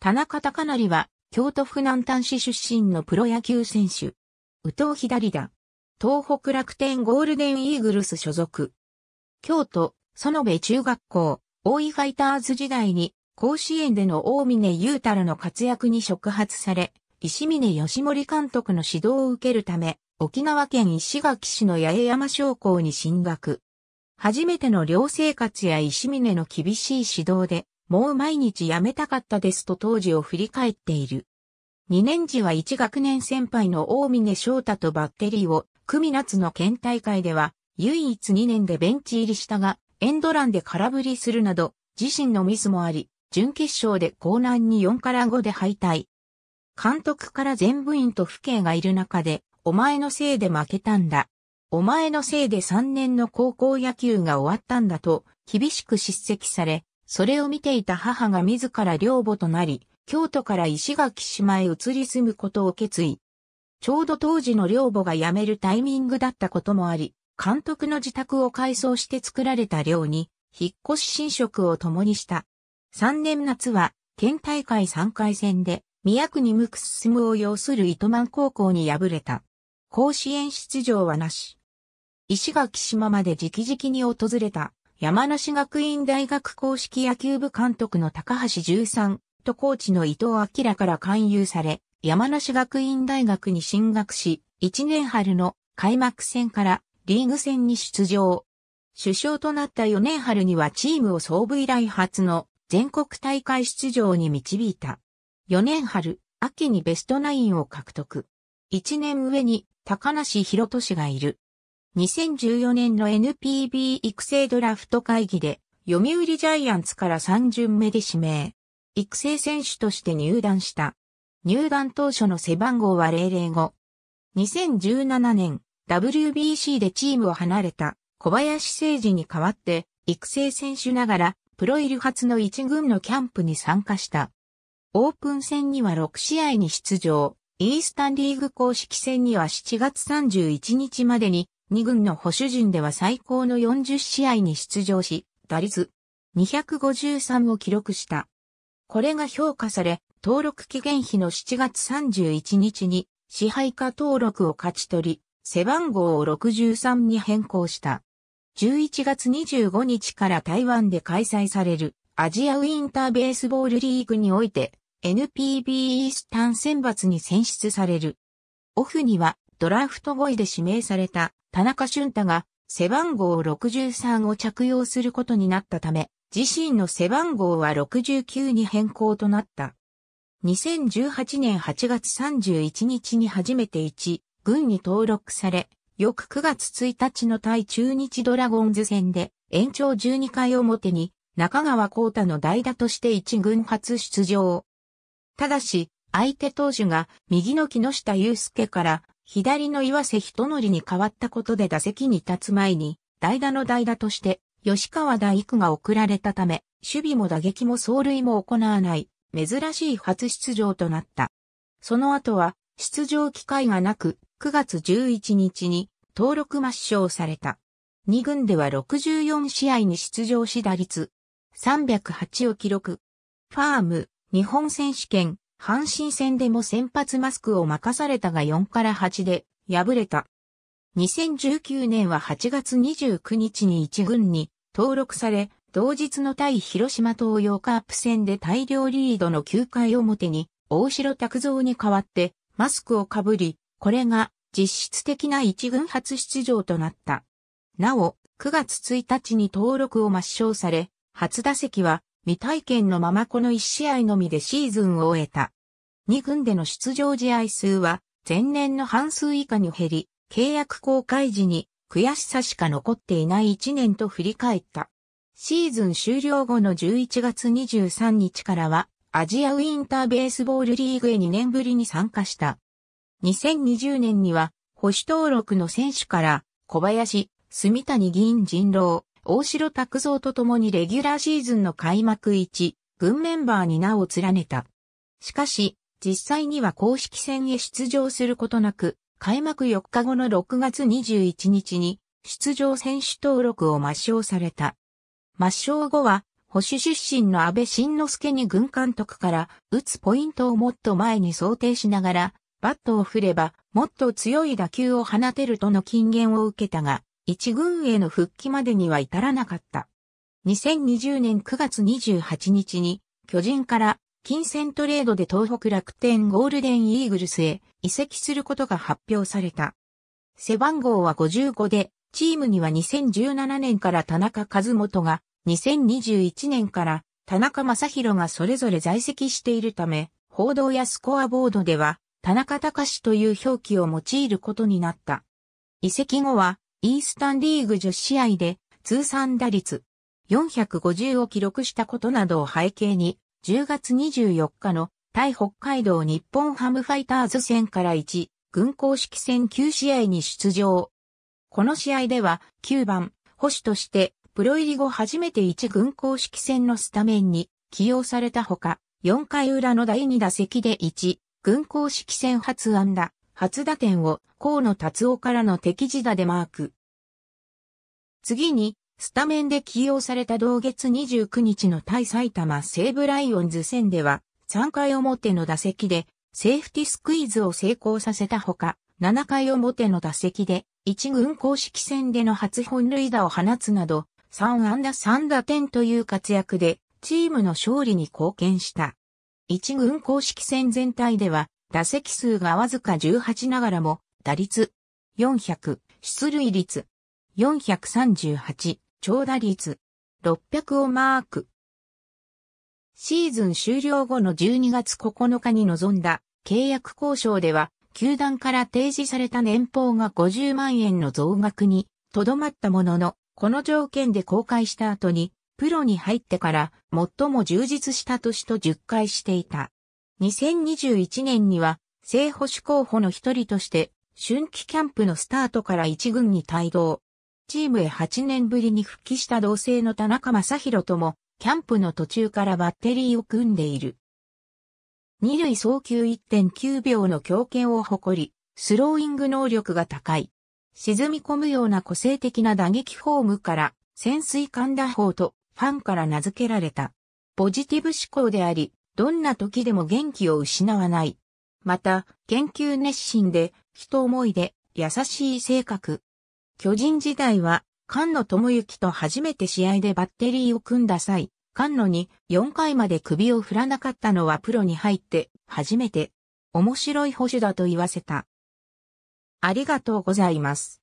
田中隆成は、京都府南丹市出身のプロ野球選手。宇藤左だ。東北楽天ゴールデンイーグルス所属。京都、園部中学校、大井ファイターズ時代に、甲子園での大峰優太らの活躍に触発され、石峰義森監督の指導を受けるため、沖縄県石垣市の八重山商校に進学。初めての寮生活や石峰の厳しい指導で、もう毎日辞めたかったですと当時を振り返っている。2年時は1学年先輩の大峰翔太とバッテリーを、組夏の県大会では、唯一2年でベンチ入りしたが、エンドランで空振りするなど、自身のミスもあり、準決勝で高難に4から5で敗退。監督から全部員と父兄がいる中で、お前のせいで負けたんだ。お前のせいで3年の高校野球が終わったんだと、厳しく叱責され、それを見ていた母が自ら寮母となり、京都から石垣島へ移り住むことを決意。ちょうど当時の寮母が辞めるタイミングだったこともあり、監督の自宅を改装して作られた寮に、引っ越し新職を共にした。3年夏は、県大会3回戦で、宮国向く進むを要する糸満高校に敗れた。甲子園出場はなし。石垣島まで直々に訪れた。山梨学院大学公式野球部監督の高橋十三とコーチの伊藤明から勧誘され、山梨学院大学に進学し、1年春の開幕戦からリーグ戦に出場。首相となった4年春にはチームを創部以来初の全国大会出場に導いた。4年春、秋にベストナインを獲得。1年上に高梨博俊がいる。2014年の NPB 育成ドラフト会議で、読売ジャイアンツから3巡目で指名。育成選手として入団した。入団当初の背番号は005。2017年、WBC でチームを離れた小林誠司に代わって、育成選手ながら、プロ入り初の一軍のキャンプに参加した。オープン戦には6試合に出場、イースタンリーグ公式戦には7月31日までに2軍の保守陣では最高の40試合に出場し、打率253を記録した。これが評価され、登録期限日の7月31日に支配下登録を勝ち取り、背番号を63に変更した。11月25日から台湾で開催されるアジアウィンターベースボールリーグにおいて NPB イースタン選抜に選出される。オフにはドラフト5位で指名された田中俊太が背番号63を着用することになったため、自身の背番号は69に変更となった。2018年8月31日に初めて1、軍に登録され、翌9月1日の対中日ドラゴンズ戦で、延長12回表に、中川幸太の代打として1軍初出場。ただし、相手投手が右の木下祐介から左の岩瀬人則に変わったことで打席に立つ前に、代打の代打として、吉川大工が送られたため、守備も打撃も走塁も行わない、珍しい初出場となった。その後は、出場機会がなく、9月11日に登録抹消された。2軍では64試合に出場し打率308を記録。ファーム、日本選手権、阪神戦でも先発マスクを任されたが4から8で敗れた。2019年は8月29日に1軍に登録され、同日の対広島東洋カープ戦で大量リードの9回表に大城拓造に代わってマスクをかぶり、これが実質的な1軍初出場となった。なお、9月1日に登録を抹消され、初打席は未体験のままこの1試合のみでシーズンを終えた。2軍での出場試合数は前年の半数以下に減り、契約公開時に悔しさしか残っていない1年と振り返った。シーズン終了後の11月23日からはアジアウィンターベースボールリーグへ2年ぶりに参加した。2020年には保守登録の選手から小林、住谷議員人狼、大城拓造と共にレギュラーシーズンの開幕1、軍メンバーに名を連ねた。しかし、実際には公式戦へ出場することなく、開幕4日後の6月21日に出場選手登録を抹消された。抹消後は、保守出身の安倍晋之助に軍監督から、打つポイントをもっと前に想定しながら、バットを振れば、もっと強い打球を放てるとの金言を受けたが、一軍への復帰までには至らなかった。2020年9月28日に巨人から金銭トレードで東北楽天ゴールデンイーグルスへ移籍することが発表された。背番号は55で、チームには2017年から田中和元が、2021年から田中正宏がそれぞれ在籍しているため、報道やスコアボードでは、田中隆という表記を用いることになった。移籍後は、イースタンリーグ10試合で通算打率450を記録したことなどを背景に、10月24日の対北海道日本ハムファイターズ戦から1、軍公式戦9試合に出場。この試合では9番、保守としてプロ入り後初めて1軍公式戦のスタメンに起用されたほか、4回裏の第2打席で1、軍公式戦初安打、初打点を河野達夫からの敵地打でマーク。次に、スタメンで起用された同月29日の対埼玉西武ライオンズ戦では、3回表の打席で、セーフティスクイズを成功させたほか、7回表の打席で、1軍公式戦での初本塁打を放つなど、3安打3打点という活躍で、チームの勝利に貢献した。1軍公式戦全体では、打席数がわずか18ながらも、打率400、出塁率438、長打率600をマーク。シーズン終了後の12月9日に臨んだ契約交渉では、球団から提示された年俸が50万円の増額にとどまったものの、この条件で公開した後に、プロに入ってから最も充実した年と10回していた。2021年には、正保守候補の一人として、春季キャンプのスタートから一軍に帯同。チームへ8年ぶりに復帰した同性の田中正宏とも、キャンプの途中からバッテリーを組んでいる。二塁送球1.9秒の強肩を誇り、スローイング能力が高い。沈み込むような個性的な打撃フォームから、潜水艦打法とファンから名付けられた。ポジティブ思考であり、どんな時でも元気を失わない。また、研究熱心で、人思いで、優しい性格。巨人時代は、菅野智之と初めて試合でバッテリーを組んだ際、菅野に4回まで首を振らなかったのはプロに入って初めて面白い保守だと言わせた。ありがとうございます。